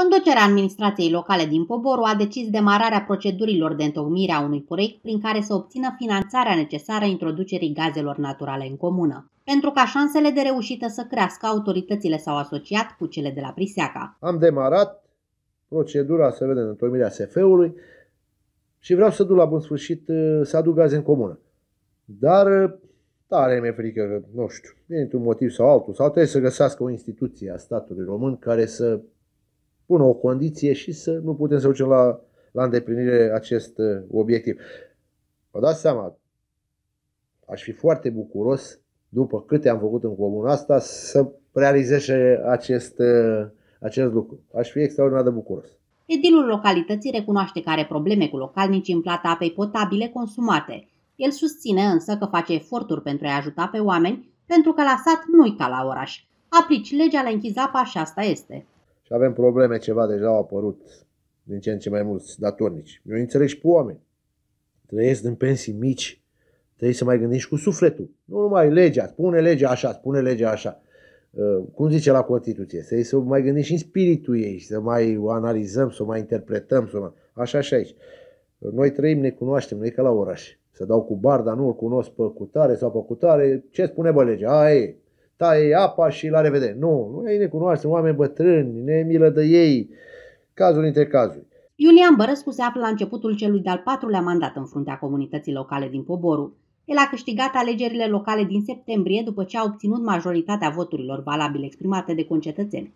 Conducerea administrației locale din Poboru a decis demararea procedurilor de întocmire a unui proiect prin care să obțină finanțarea necesară introducerii gazelor naturale în comună. Pentru ca șansele de reușită să crească, autoritățile s-au asociat cu cele de la Priseaca. Am demarat procedura, să vedem, întocmirea SF-ului și vreau să duc la bun sfârșit uh, să aduc gaze în comună. Dar uh, tare mi-e frică nu știu, dintr-un motiv sau altul, sau trebuie să găsească o instituție a statului român care să pună o condiție și să nu putem să ducem la, la îndeplinire acest uh, obiectiv. Vă dați seama, aș fi foarte bucuros după câte am făcut în comun asta, să realizeze acest, uh, acest lucru. Aș fi extraordinar de bucuros. Edilul localității recunoaște că are probleme cu localnicii în plata apei potabile consumate. El susține însă că face eforturi pentru a-i ajuta pe oameni, pentru că la sat nu-i ca la oraș. Aplici legea la închizapa și asta este și avem probleme ceva, deja au apărut din ce în ce mai mulți datornici. Eu înțeleg și pe oameni. Trăiesc din pensii mici, trebuie să mai gândești cu sufletul. Nu numai legea, spune legea așa, spune legea așa. Uh, cum zice la Constituție? Să să mai gândești și în spiritul ei, să mai o analizăm, să o mai interpretăm, să o mai... așa și aici. Uh, noi trăim, ne cunoaștem, nu e ca la oraș. Să dau cu bar, dar nu îl cunosc pe cutare sau pe cutare. Ce spune bă legea? Aia e taie apa și la revedere. Nu, ei ne cunoaște, oameni bătrâni, ne milă de ei, cazul dintre cazuri. Iulian Bărăscu se află la începutul celui de-al patrulea mandat în fruntea comunității locale din Poboru. El a câștigat alegerile locale din septembrie după ce a obținut majoritatea voturilor valabile exprimate de concetățeni.